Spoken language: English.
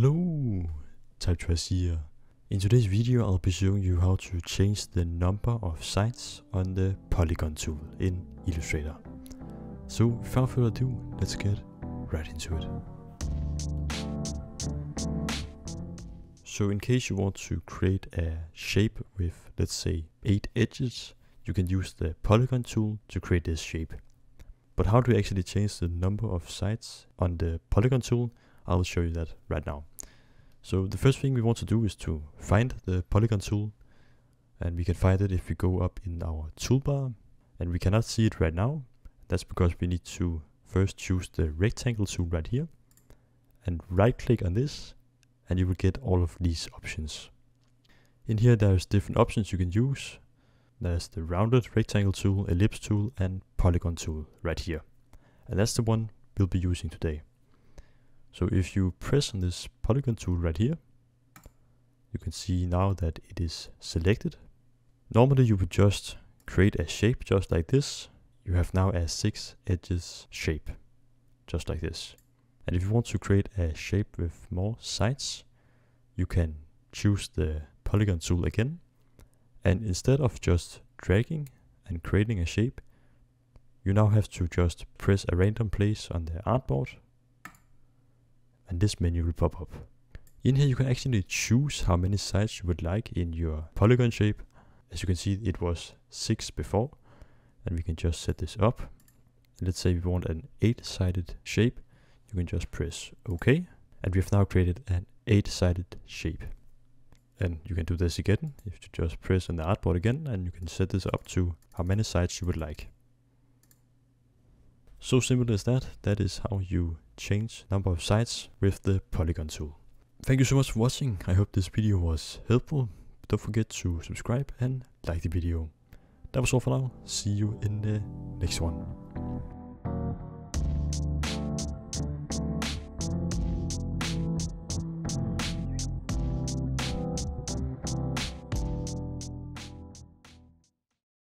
Hello, TypeTrust here. In today's video I'll be showing you how to change the number of sides on the polygon tool in Illustrator. So without further ado, let's get right into it. So in case you want to create a shape with let's say 8 edges, you can use the polygon tool to create this shape. But how do you actually change the number of sides on the polygon tool? I'll show you that right now. So the first thing we want to do is to find the polygon tool and we can find it if we go up in our toolbar and we cannot see it right now. That's because we need to first choose the rectangle tool right here and right click on this and you will get all of these options. In here there's different options you can use. There's the rounded rectangle tool, ellipse tool and polygon tool right here. And that's the one we'll be using today. So if you press on this polygon tool right here, you can see now that it is selected. Normally you would just create a shape just like this. You have now a six edges shape, just like this. And if you want to create a shape with more sides, you can choose the polygon tool again. And instead of just dragging and creating a shape, you now have to just press a random place on the artboard and this menu will pop up. In here you can actually choose how many sides you would like in your polygon shape. As you can see it was 6 before and we can just set this up. Let's say we want an 8-sided shape. You can just press OK and we've now created an 8-sided shape. And you can do this again if you just press on the artboard again and you can set this up to how many sides you would like. So simple as that, that is how you change number of sides with the polygon tool. Thank you so much for watching, I hope this video was helpful. Don't forget to subscribe and like the video. That was all for now, see you in the next one.